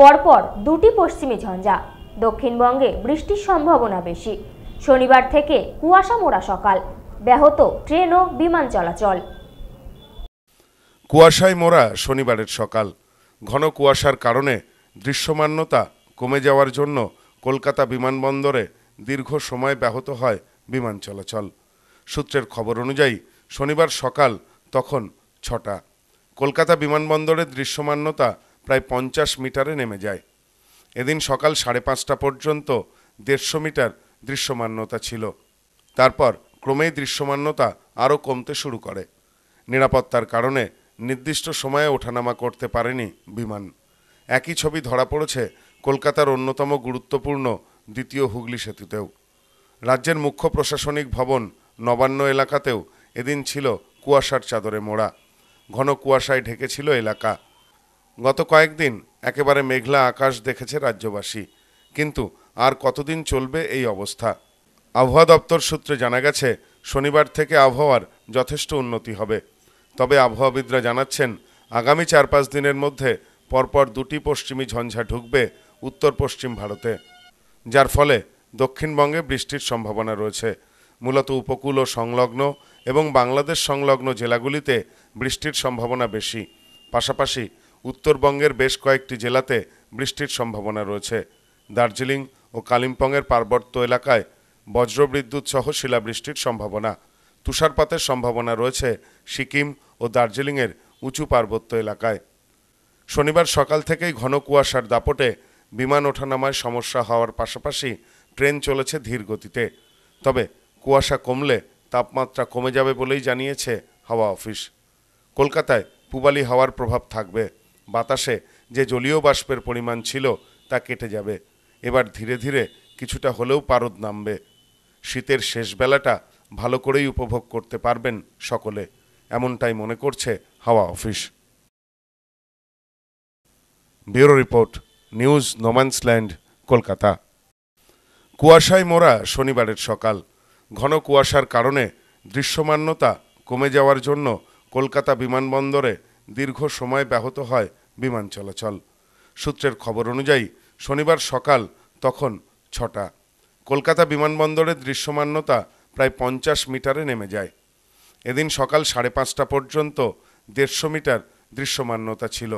পরপর দুটি পশ্চিমী ঝঞ্ঝা দক্ষিণবঙ্গে বৃষ্টির সম্ভাবনা বেশি শনিবার থেকে কুয়াশা মোড়া সকাল ব্যাহত ট্রেন ও বিমান চলাচল কুয়াশায় মোড়া শনিবারের সকাল ঘন কুয়াশার কারণে দৃশ্যমান্যতা কমে যাওয়ার জন্য কলকাতা বিমানবন্দরে দীর্ঘ সময় ব্যাহত হয় বিমান চলাচল সূত্রের খবর অনুযায়ী শনিবার সকাল তখন ছটা কলকাতা বিমানবন্দরের দৃশ্যমান্যতা প্রায় পঞ্চাশ মিটারে নেমে যায় এদিন সকাল সাড়ে পাঁচটা পর্যন্ত দেড়শো মিটার দৃশ্যমান্যতা ছিল তারপর ক্রমেই দৃশ্যমান্যতা আরও কমতে শুরু করে নিরাপত্তার কারণে নির্দিষ্ট সময়ে ওঠানামা করতে পারেনি বিমান একই ছবি ধরা পড়েছে কলকাতার অন্যতম গুরুত্বপূর্ণ দ্বিতীয় হুগলি সেতুতেও রাজ্যের মুখ্য প্রশাসনিক ভবন নবান্ন এলাকাতেও এদিন ছিল কুয়াশার চাদরে মোড়া ঘন কুয়াশায় ঢেকেছিল এলাকা গত কয়েকদিন একেবারে মেঘলা আকাশ দেখেছে রাজ্যবাসী কিন্তু আর কতদিন চলবে এই অবস্থা আবহাওয়া দপ্তর সূত্রে জানা গেছে শনিবার থেকে আবহাওয়ার যথেষ্ট উন্নতি হবে তবে আবহাওয়াবিদরা জানাচ্ছেন আগামী চার পাঁচ দিনের মধ্যে পরপর দুটি পশ্চিমী ঝঞ্ঝা ঢুকবে উত্তর পশ্চিম ভারতে যার ফলে দক্ষিণবঙ্গে বৃষ্টির সম্ভাবনা রয়েছে মূলত উপকূল ও সংলগ্ন এবং বাংলাদেশ সংলগ্ন জেলাগুলিতে বৃষ্টির সম্ভাবনা বেশি পাশাপাশি উত্তরবঙ্গের বেশ কয়েকটি জেলাতে বৃষ্টির সম্ভাবনা রয়েছে দার্জিলিং ও কালিম্পংয়ের পার্বত্য এলাকায় বজ্রবিদ্যুৎ সহ শিলাবৃষ্টির সম্ভাবনা তুষারপাতের সম্ভাবনা রয়েছে সিকিম ও দার্জিলিংয়ের উঁচু পার্বত্য এলাকায় শনিবার সকাল থেকেই ঘন কুয়াশার দাপটে বিমান ওঠানামায় সমস্যা হওয়ার পাশাপাশি ট্রেন চলেছে ধীর গতিতে তবে কুয়াশা কমলে তাপমাত্রা কমে যাবে বলেই জানিয়েছে হাওয়া অফিস কলকাতায় পূবালি হাওয়ার প্রভাব থাকবে বাতাসে যে জলীয় বাষ্পের পরিমাণ ছিল তা কেটে যাবে এবার ধীরে ধীরে কিছুটা হলেও পারদ নামবে শীতের শেষ বেলাটা ভালো করেই উপভোগ করতে পারবেন সকলে এমনটাই মনে করছে হাওয়া office bureau report news no man's land Kolkata কুয়াশায় মোড়া শনিবারের সকাল ঘন কুয়াশার কারণে দৃশ্যমান্যতা কমে যাওয়ার জন্য কলকাতা বিমানবন্দরে দীর্ঘ সময় ব্যাহত হয় বিমান চলাচল সূত্রের খবর অনুযায়ী শনিবার সকাল তখন ছটা কলকাতা বিমানবন্দরের দৃশ্যমান্যতা প্রায় পঞ্চাশ মিটারে নেমে যায় এদিন সকাল সাড়ে পাঁচটা পর্যন্ত দেড়শো মিটার দৃশ্যমান্যতা ছিল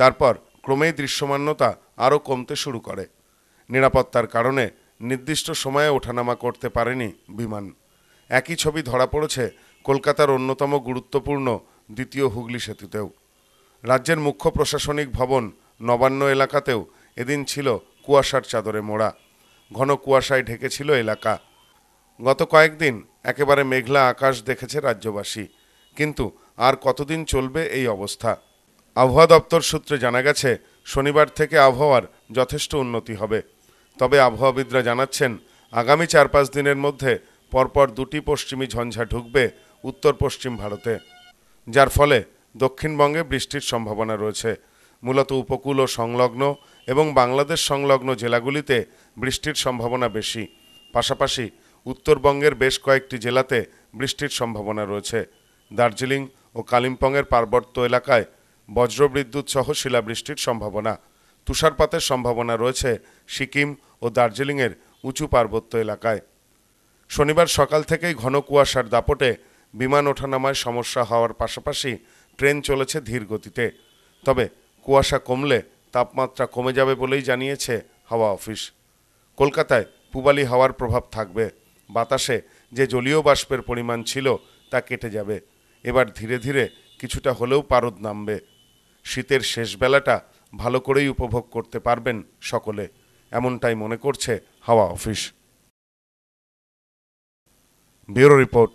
তারপর ক্রমেই দৃশ্যমান্যতা আরও কমতে শুরু করে নিরাপত্তার কারণে নির্দিষ্ট সময়ে ওঠানামা করতে পারেনি বিমান একই ছবি ধরা পড়েছে কলকাতার অন্যতম গুরুত্বপূর্ণ দ্বিতীয় হুগলি সেতুতেও রাজ্যের মুখ্য প্রশাসনিক ভবন নবান্ন এলাকাতেও এদিন ছিল কুয়াশার চাদরে মোড়া ঘন কুয়াশায় ঢেকেছিল এলাকা গত কয়েকদিন একেবারে মেঘলা আকাশ দেখেছে রাজ্যবাসী কিন্তু আর কতদিন চলবে এই অবস্থা আবহাওয়া দপ্তর সূত্রে জানা গেছে শনিবার থেকে আবহাওয়ার যথেষ্ট উন্নতি হবে তবে আবহাওয়াবিদরা জানাচ্ছেন আগামী চার পাঁচ দিনের মধ্যে পরপর দুটি পশ্চিমী ঝঞ্ঝা ঢুকবে উত্তর পশ্চিম ভারতে যার ফলে দক্ষিণবঙ্গে বৃষ্টির সম্ভাবনা রয়েছে মূলত উপকূল ও সংলগ্ন এবং বাংলাদেশ সংলগ্ন জেলাগুলিতে বৃষ্টির সম্ভাবনা বেশি পাশাপাশি উত্তরবঙ্গের বেশ কয়েকটি জেলাতে বৃষ্টির সম্ভাবনা রয়েছে দার্জিলিং ও কালিম্পংয়ের পার্বত্য এলাকায় বজ্রবিদ্যুৎ সহ শিলাবৃষ্টির সম্ভাবনা তুষারপাতের সম্ভাবনা রয়েছে সিকিম ও দার্জিলিংয়ের উঁচু পার্বত্য এলাকায় শনিবার সকাল থেকেই ঘন কুয়াশার দাপটে বিমান ওঠানামায় সমস্যা হওয়ার পাশাপাশি ট্রেন চলেছে ধীর গতিতে তবে কুয়াশা কমলে তাপমাত্রা কমে যাবে বলেই জানিয়েছে হাওয়া অফিস কলকাতায় পুবালি হাওয়ার প্রভাব থাকবে বাতাসে যে জলীয় বাষ্পের পরিমাণ ছিল তা কেটে যাবে এবার ধীরে ধীরে কিছুটা হলেও পারদ নামবে শীতের শেষ বেলাটা ভালো করেই উপভোগ করতে পারবেন সকলে এমনটাই মনে করছে হাওয়া অফিস ব্যুরো রিপোর্ট